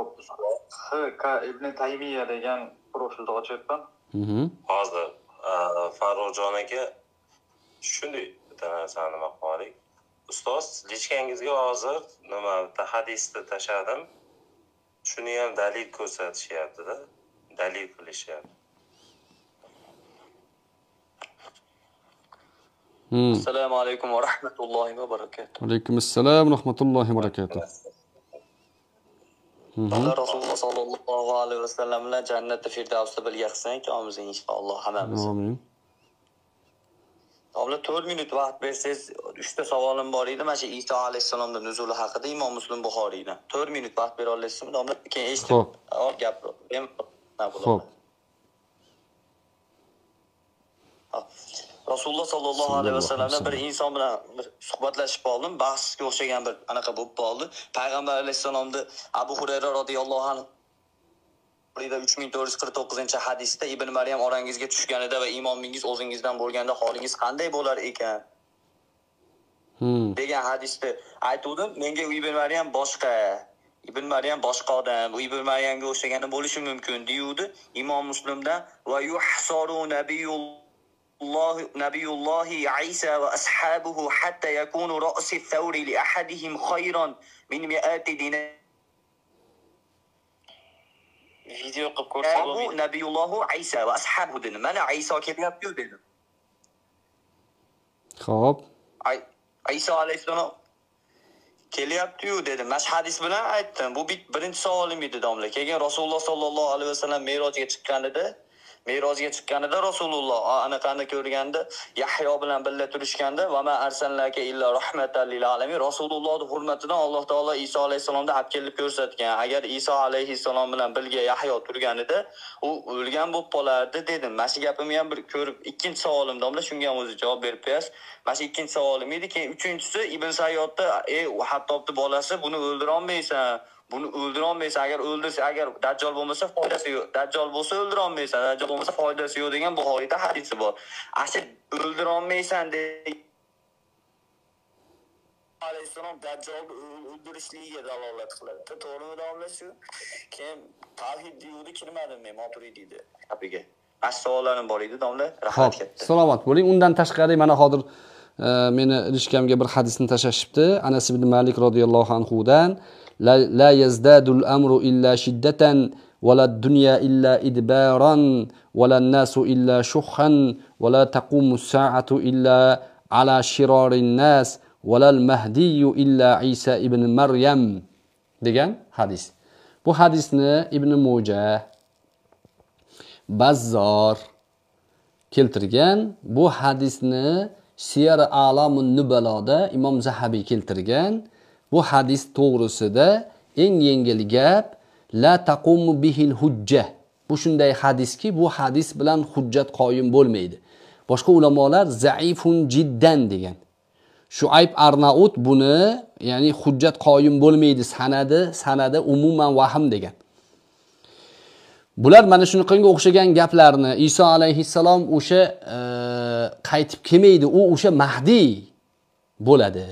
hop hk ibn taymiya degan profilni ochyapman mhm. hozir e, farruhjon aka shunday bitta narsani nima qilib ustoz lichkangizga hozir nima bitta hadisni tashladim shuni ham dalil ko'rsatishyaptida dalil qilishyapti hmm. assalomu alaykum va rahmatullohi va barakatuh alaykum assalom va rahmatullohi va barakatuh Alloh Rasululloh sollallohu alayhi vasallam bilan jannatda Firdavsda birga ki amizin inshaalloh hammamiz. Amin. Domla 4 minut vaqt bersangiz, 3 ta savolim bor edi mana shu Iso alayhissalomning nuzuli haqida Imom Muslim Buxoriydan. 4 minut vaqt bera olasizmi, domla? Keyin eshitib, olib gapirib. Xo'p. rasululloh sollallohu alayhi vasallamdan bir inson bilan bir suhbatlashib qoldim bahsga o'xshagan bir anaqa bo'lib qoldi payg'ambar alayhissalomni abu xurayra roziyallohu anhu uch ming to'rt yuz qirq to'qqizinchi hadisda ibn maryam orangizga tushganida va iymoningiz o'zingizdan bo'lganda holingiz qanday bo'lar ekan hmm. degan hadisda aytuvdim menga ibn maryam boshqa ibn maryam boshqa odam u ibn maryamga o'xshagani bo'lishi mumkin deyuvdi imom muslimda va yuhsoru nabiyulloh الله نبي الله عيسى وأصحابه حتى يكون رأس الثور لأحدهم خيرا من مئات دينار فيديو قبكور أبو نبي الله عيسى وأصحابه دين من عيسى كيف يبيو دين خب عيسى عليه السلام kelyaptiyu dedi mana shu hadis bilan aytdim bu birinchi savolim edi domla keyin rasululloh sollallohu alayhi vasallam merojga chiqqanida merosga chiqqanida rasululloh anaqani ko'rganda yahyo bilan birga turishganda vama arsalnaka illa rahmatan lil alamin rasulullohni hurmatidan alloh taolo iso alayhissalomni olib kelib ko'rsatgan agar iso alayhissalom bilan birga yahyo turganida u o'lgan bo'lib qolardi dedim mana shu gapimni ham bir ko'rib ikkinchi savolim domla shunga ham o'zi javob berib qo'yasiz mana shu ikkinchi savolim edi keyin uchinchisi ibn sayyodni ey hattobni bolasi buni o'ldirolmaysan buni o'ldirolmaysan agar o'ldirsa agar dajjol bo'lmasa foydasi yo'q dajjol bo'lsa o'ldirolmaysan dajjol bo'lmasa foydasi yo'q degan buxoriyda hadisi bor ana shu de alayhissalom dajjolni o'ldirishligiga dalolat qiladida to'g'rimi domla shu keyin tavhid diyudi kirmadim men maturidiyni gapiga savollarim bor edi domla rahmat katta salomat bo'ling undan tashqari mana hozir meni ilishkamga bir hadisni tashlashibdi anas ibn malik roziyallohu anhudan la, la yazdadul amru illa shiddatan ولا الدنيا إلا إدبارا ولا الناس إلا شحا ولا تقوم الساعة إلا على شرار الناس ولا المهدي إلا عيسى ابن مريم degan hadis bu hadisni ibn mo'ja bazzor keltirgan bu hadisni siyar alamun nubaloda imom zahabiy keltirgan bu hadis to'g'risida eng yengil gap la taqumu bihil hujja bu shunday hadiski bu hadis bilan hujjat qoyim bo'lmaydi boshqa ulamolar zaifun jiddan degan shu ayb arnaut buni ya'ni hujjat qoyim bo'lmaydi sanadi sanadi umuman vahm degan bular mana shunaqangi o'xshagan gaplarni iso alayhissalom o'sha e, qaytib kelmaydi u o'sha mahdiy bo'ladi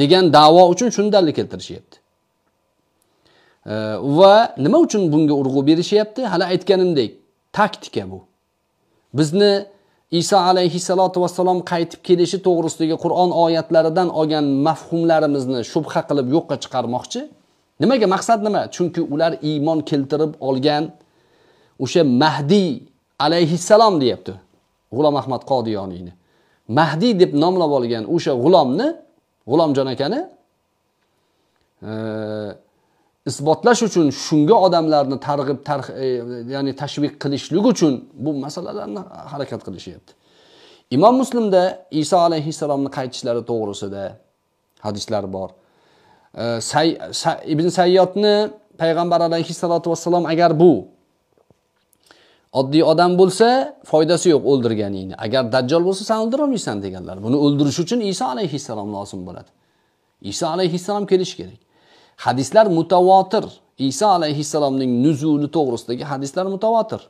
degan davo uchun dalil keltirishyapti e, va nima uchun bunga urg'u berishyapti hali aytganimdek taktika bu bizni iso alayhissalotu vassalom qaytib kelishi to'g'risidagi qur'on oyatlaridan olgan mafhumlarimizni shubha qilib yo'qqa chiqarmoqchi nimaga maqsad nima chunki ular iymon keltirib olgan o'sha mahdiy alayhissalom deyapti g'ulom ahmad qodiyoniyni mahdiy deb nomlab olgan o'sha g'ulomni g'ulomjon akani e, isbotlash uchun shunga odamlarni targ'ib tar e, ya'ni tashviq qilishlik uchun bu masalalarni harakat qilishyapti imom muslimda iso alayhissalomni qaytishlari to'g'risida hadislar bor e, say, say, ibn sayyodni payg'ambar alayhissalotu vassalom agar bu oddiy odam bo'lsa foydasi yo'q o'ldirganingni agar dajjol bo'lsa san o'ldirolmaysan deganlar buni o'ldirish uchun iso alayhissalom lozim bo'ladi iso alayhissalom kelishi kerak hadislar mutavotir iso alayhissalomning nuzuli to'g'risidagi hadislar mutavotir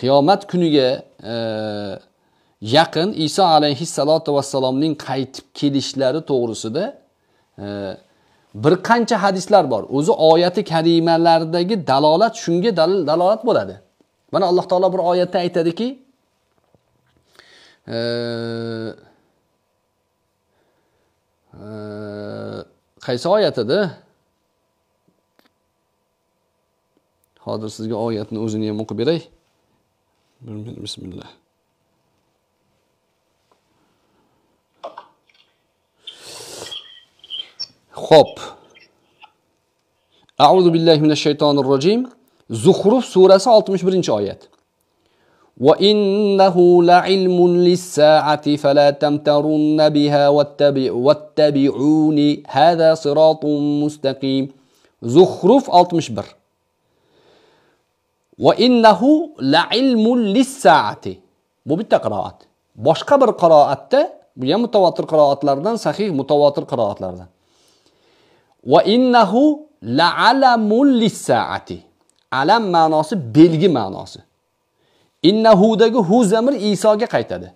qiyomat kuniga e, yaqin iso alayhissalotu vassalomning qaytib kelishlari to'g'risida e, bir qancha hadislar bor o'zi oyati karimalardagi dalolat shunga dalolat bo'ladi mana alloh taolo bir oyatda aytadiki qaysi oyat edi hozir sizga oyatni o'zini ham o'qib beray bismillah Xo'p. A'udhu billahi minash shaytonir rojim. Zuhruf surasi 61-oyat. Wa innahu la'ilmun lis-sa'ati fala tamtarun biha wattabi'uni hadha siratun mustaqim. Zuhruf 61. Wa innahu la'ilmun lis-sa'ati. Bu bitta qiroat. Boshqa bir qiroatda, bu ham mutawatir qiroatlardan, sahih mutawatir qiroatlardan. va innahu la'alamul lissaati alam ma'nosi belgi ma'nosi innahudagi hu zamir isoga qaytadi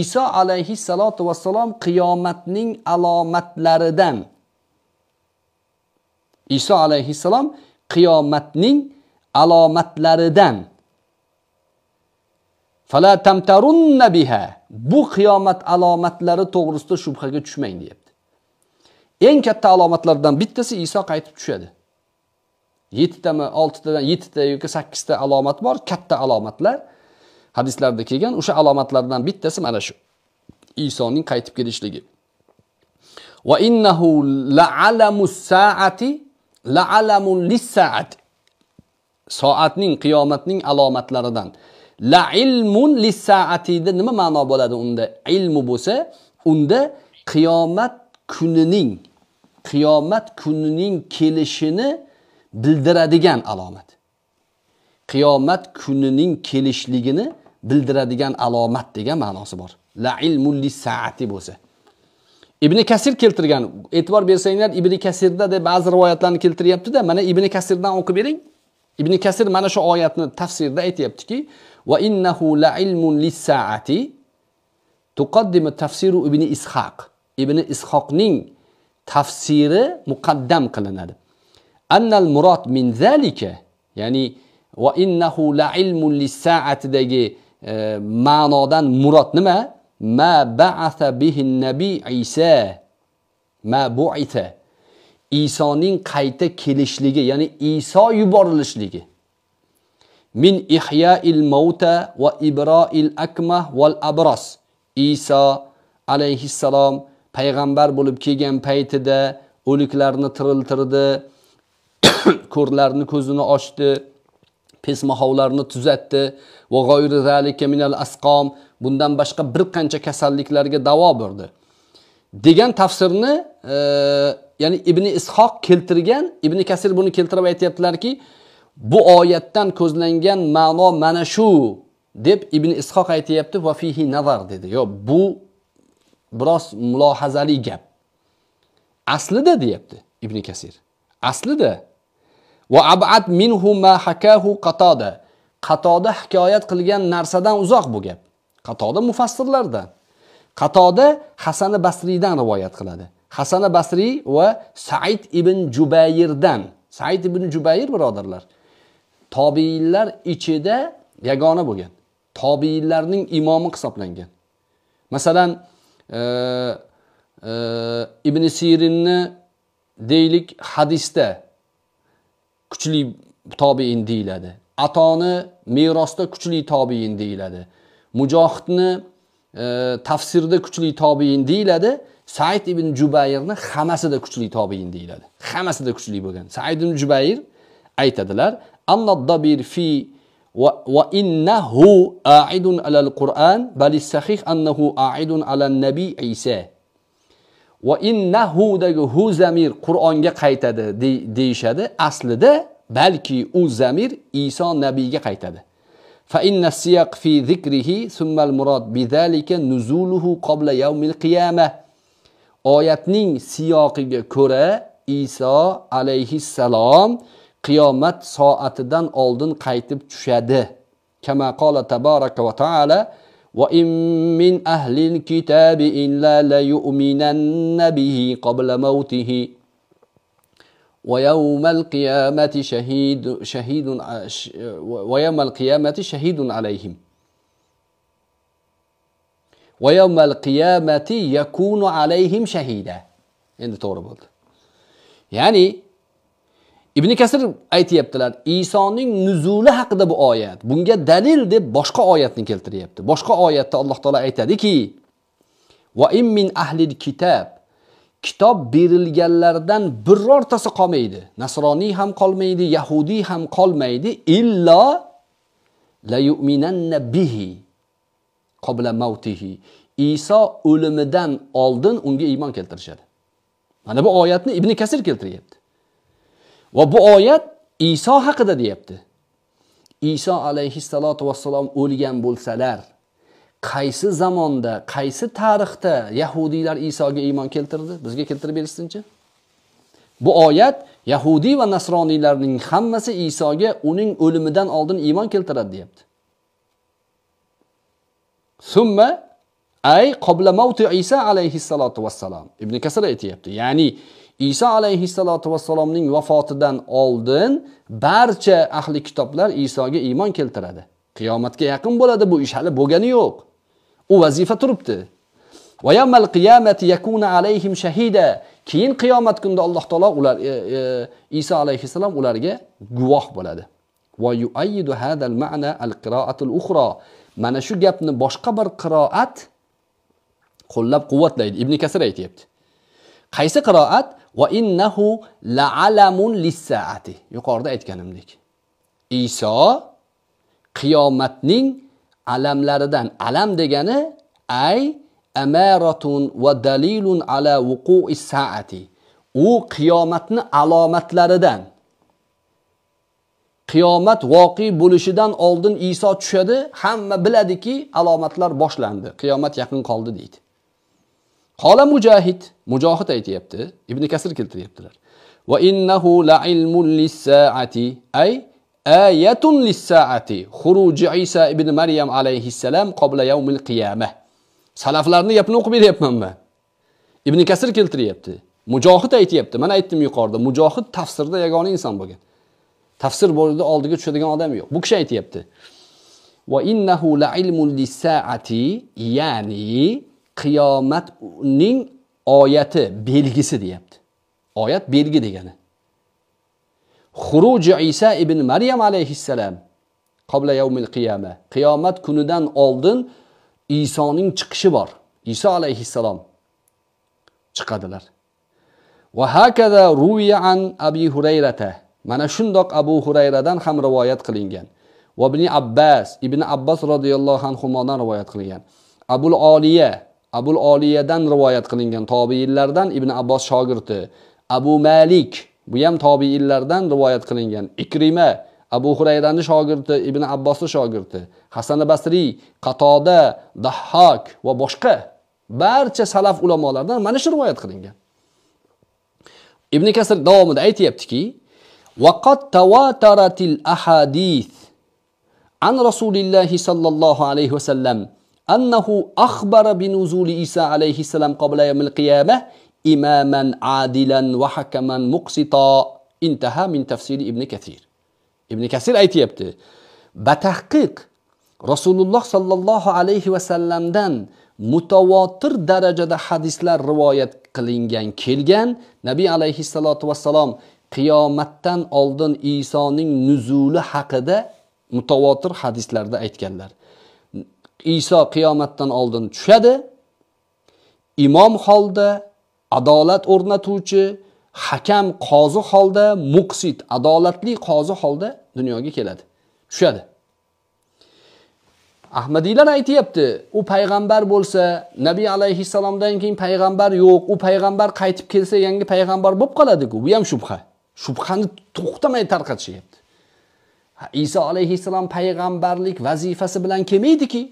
iso alayhissalotu vassalom qiyomatning alomatlaridan iso alayhissalom qiyomatning alomatlaridan fala tamtarunna biha bu qiyomat alomatlari to'g'risida shubhaga tushmang deyapti eng katta alomatlardan bittasi iso qaytib tushadi yettitami oltitadan yettita yoki sakkizta alomat bor katta alomatlar hadislarda kelgan o'sha alomatlardan bittasi mana shu isoning qaytib kelishligi va innahu saati la'alamun soatning qiyomatning alomatlaridan la ilmun lissaatida nima ma'no bo'ladi unda ilmi bo'lsa unda qiyomat kunining qiyomat kunining kelishini bildiradigan alomat qiyomat kunining kelishligini bildiradigan alomat degan ma'nosi bor la ilmulli saati bo'lsa ibn kasir keltirgan e'tibor bersanglar ibn kasirda deb ba'zi rivoyatlarni keltiryaptida mana ibn kasirdan o'qib bering ibn kasir mana shu oyatni tafsirda aytyaptiki va innahu la ilmun saati tuqaddimu tafsiru ibn ishoq ibn ishoqning tafsiri muqaddam qilinadi annal murod min zalika ya'ni va innahu la ilmun lissaatidagi e, ma'nodan murod nima ma ba'atha bihi nabiy isa ma buita isoning qayta kelishligi ya'ni iso yuborilishligi min ihyail mauta va ibroil akma val abros iso alayhissalom payg'ambar bo'lib kelgan paytida o'liklarni tiriltirdi ko'rlarni ko'zini ochdi pesmahovlarni tuzatdi va g'oyri zalika minal asqom bundan boshqa bir qancha kasalliklarga davo berdi degan tafsirni e, ya'ni ibn ishoq keltirgan ibn kasir buni keltirib aytyaptilarki bu oyatdan ko'zlangan ma'no mana shu deb ibn ishoq aytyapti va fihi nazar dedi yo bu biroz mulohazali gap aslida deyapti ibn kasir aslida va abad minhu ma hakahu qatoda qatoda hikoyat qilgan narsadan uzoq bu gap qatoda mufassirlarda qatoda hasani basriydan rivoyat qiladi hasani basriy va said ibn jubayirdan said ibn jubayr birodarlar tobiinlar ichida yagona bo'lgan tobiinlarning imomi hisoblangan masalan E, ibn sirinni deylik hadisda kuchli tobein deyiladi atoni merosda kuchli tobein deyiladi mujohidni e, tafsirda kuchli tobein deyiladi said ibn jubayrni hammasida kuchli tobein deyiladi hammasida kuchli bo'lgan said ibn jubayr aytadilar annodabir fi وإنه آعد على القرآن بل الصحيح أنه آعد على النبي عيسى وإنه دقي هو زمير قرآن قيت ديشد أصل ده بل كي هو زمير عيسى نبي قيت فإن السياق في ذكره ثم المراد بذلك نزوله قبل يوم القيامة آيات نين سياق كرة عيسى عليه السلام qiyomat soatidan oldin qaytib tushadi kama qola tabaraka va taala وإن من أهل الكتاب إلا ليؤمنن به قبل موته ويوم القيامة شهيد شهيد ويوم القيامة شهيد عليهم ويوم القيامة يكون عليهم شهيدا يعني ibn kasr aytyaptilar isoning nuzuli haqida bu oyat bunga dalil deb boshqa oyatni keltiryapti boshqa oyatda alloh taolo aytadiki va im min ahlil kitob kitob berilganlardan birortasi qolmaydi nasroniy ham qolmaydi yahudiy ham qolmaydi illo la yu'minanna bihi qobla mavtihi iso o'limidan oldin unga iymon keltirishadi mana bu oyatni ibn kasir keltiryapti va bu oyat iso haqida deyapti iso alayhissalotu vassalom o'lgan bo'lsalar qaysi zamonda qaysi tarixda yahudiylar isoga iymon keltirdi bizga keltirib berishsinchi bu oyat yahudiy va nasroniylarning hammasi isoga uning o'limidan oldin iymon keltiradi deyapti summa ay qobla mavti iso alayhissalotu vassalom ibn kasir aytyapti ya'ni Isa alayhissalotu vassalomning vafotidan oldin barcha ahli kitoblar Isoga iymon keltiradi. Qiyomatga yaqin bo'ladi bu ish hali bo'lgani yo'q. U vazifa turibdi. Va yamal qiyamati yakuna alayhim shahida. Keyin qiyomat kunida Alloh taolo ular e, e, salam alayhissalom ularga guvoh bo'ladi. Va yuayyidu hadal ma'na al ukhra. Mana shu gapni boshqa bir qiroat qo'llab quvvatlaydi. Ibn Kasir aytibdi. Qaysi qiroat va innahu la'alamun lissaati yuqorida aytganimdek iso qiyomatning alamlaridan alam degani ay amaratun va dalilun ala vuqui saati u qiyomatni alomatlaridan qiyomat voqi bo'lishidan oldin iso tushadi hamma biladiki alomatlar boshlandi qiyomat yaqin qoldi deydi Qola mujohid mujohid aytyapti ibn kasr keltiryaptilar va innahu la ilmun lissaati ay ayatun lissaati xuruji iso ibn maryam alayhissalam qobla yavmil qiyama salaflarni gapini o'qib beryapman ibn kasr keltiryapti mujohid aytyapti mana aytdim yuqorida mujohid tafsirda yagona inson bo'lgan tafsir bo'ldi oldiga tushadigan odam yo'q bu kishi aytyapti va innahu la ilmun lissaati ya'ni qiyomatning oyati belgisi deyapti oyat belgi degani xuruji iso ibn maryam alayhissalam qobla yavmil qiyama qiyomat kunidan oldin isoning chiqishi bor iso alayhissalom chiqadilar va hakada ruviya an abi hurayrata mana shundoq abu hurayradan ham rivoyat qilingan va ibn abbas ibn abbos roziyallohu anhudan rivoyat qilingan abul oliya abul oliyadan rivoyat qilingan tobiinlardan ibn abbos shogirdi abu malik bu ham tobiinlardan rivoyat qilingan ikrima abu Hurayradan shogirdi ibn abbosni shogirdi hasan basriy qatoda dahhok va boshqa barcha salaf ulamolardan mana shu rivoyat qilingan ibn kasr davomida aytyaptiki وقد qad الأحاديث ahadith an Rasulillahi صلى alayhi va sallam" أنه أخبر بنزول إيسى عليه السلام قبل يوم القيامة إماما عادلا وحكما مقسطا انتهى من تفسير ابن كثير ابن كثير أي تيبته بتحقيق رسول الله صلى الله عليه وسلم دن متواتر درجة حديث لر رواية قلنجان كيلجان نبي عليه الصلاة والسلام qiyomatdan oldin isoning nuzuli haqida mutovotir hadislarda aytganlar iso qiyomatdan oldin tushadi imom holda adolat o'rnatuvchi hakam qozi holda muqsid adolatli qozi holda dunyoga keladi tushadi ahmadiylar aytyapti u payg'ambar bo'lsa nabiy alayhissalomdan keyin payg'ambar yo'q u payg'ambar qaytib kelsa yangi payg'ambar bo'lib qoladiku bu ham shubha shubhani to'xtamay tarqatishyapti iso alayhissalom payg'ambarlik vazifasi bilan kelmaydiki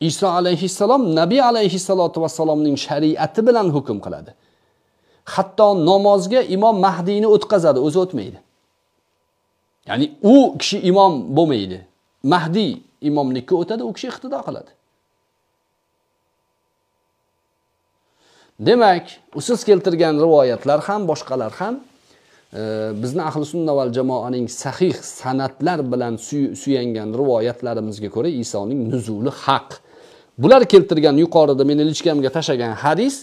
Iso alayhissalom Nabiy alayhissalotu vassalomning shariati bilan hukm qiladi. Hatto namozga imom Mahdiyni o'tkazadi, o'zi o'tmaydi. Ya'ni u kishi imom bo'lmaydi. Mahdiy imomlikka o'tadi, u kishi iqtido qiladi. Demak, usiz keltirgan rivoyatlar ham, boshqalar ham e, bizni ahli sunna val jamoaning sahih san'atlar bilan suyangan rivoyatlarimizga ko'ra isoning nuzuli haq bular keltirgan yuqorida meni lichkamga tashlagan hadis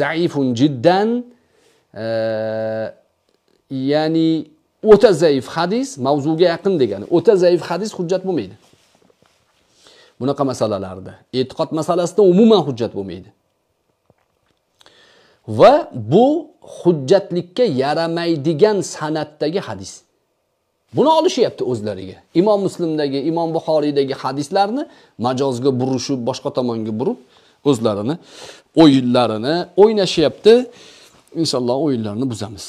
zaifun jiddan e, ya'ni o'ta zaif hadis mavzuga yaqin degani o'ta zaif hadis hujjat bo'lmaydi bunaqa masalalarda e'tiqod masalasida umuman hujjat bo'lmaydi va bu hujjatlikka yaramaydigan san'atdagi hadis buni olishyapti o'zlariga imom muslimdagi imom buxoriydagi hadislarni majozga burishib boshqa tomonga burib o'zlarini o'yinlarini o'ynashyapti inshaalloh o'yinlarini buzamiz